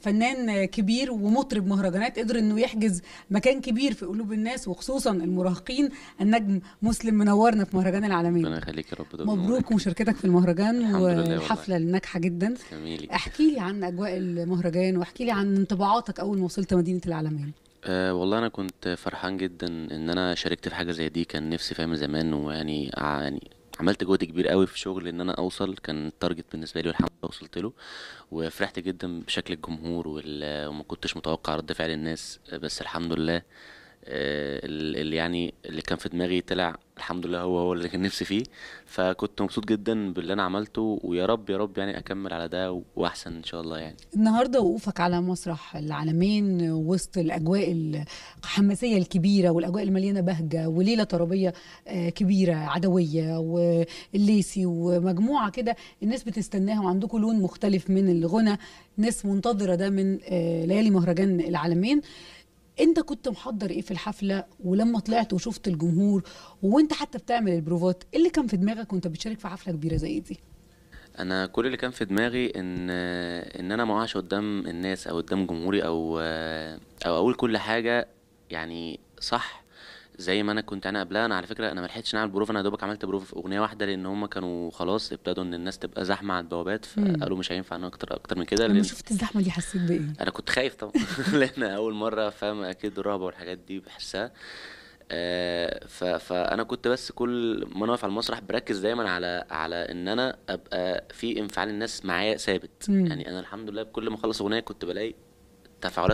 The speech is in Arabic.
فنان كبير ومطرب مهرجانات قدر انه يحجز مكان كبير في قلوب الناس وخصوصا المراهقين النجم مسلم منورنا في مهرجان العالمين ربنا يخليك يا رب مبروك مشاركتك في المهرجان والحفله الناجحه جدا احكي لي عن اجواء المهرجان واحكي لي عن انطباعاتك اول ما وصلت مدينه العالمين أه والله انا كنت فرحان جدا ان انا شاركت في حاجه زي دي كان نفسي فاهم زمان ويعني يعني عملت جهد كبير قوي في شغل ان انا اوصل كان التارجت بالنسبه لي والحمد لله وصلت له وفرحت جدا بشكل الجمهور وما كنتش متوقع رد فعل الناس بس الحمد لله آه، اللي يعني اللي كان في دماغي طلع الحمد لله هو هو اللي كان نفسي فيه فكنت مبسوط جدا باللي انا عملته ويا رب يا رب يعني اكمل على ده واحسن ان شاء الله يعني النهارده وقوفك على مسرح العالمين وسط الاجواء الحماسيه الكبيره والاجواء المليانه بهجه وليله طربيه آه، كبيره عدويه والليسي ومجموعه كده الناس بتستناها وعندكم لون مختلف من الغنى ناس منتظره ده من آه، ليالي مهرجان العالمين انت كنت محضر ايه في الحفله ولما طلعت وشفت الجمهور وانت حتى بتعمل البروفات ايه اللي كان في دماغك وانت بتشارك في حفله كبيره زي دي انا كل اللي كان في دماغي ان ان انا ما اقعش قدام الناس او قدام جمهوري او او اقول كل حاجه يعني صح زي ما انا كنت انا قبلها انا على فكره انا ما لحقتش اعمل بروف انا يا دوبك عملت بروف في اغنيه واحده لان هم كانوا خلاص ابتدوا ان الناس تبقى زحمه على البوابات فقالوا مش هينفع انا اكتر اكتر من كده لما شفت الزحمه دي حسيت بايه انا كنت خايف طبعا لان اول مره فاهم اكيد الرهبه والحاجات دي بحسها آه فانا كنت بس كل ما انا واقف على المسرح بركز دايما على على ان انا ابقى في انفعال الناس معايا ثابت يعني انا الحمد لله بكل ما اخلص اغنيه كنت بلاقي تفاعلات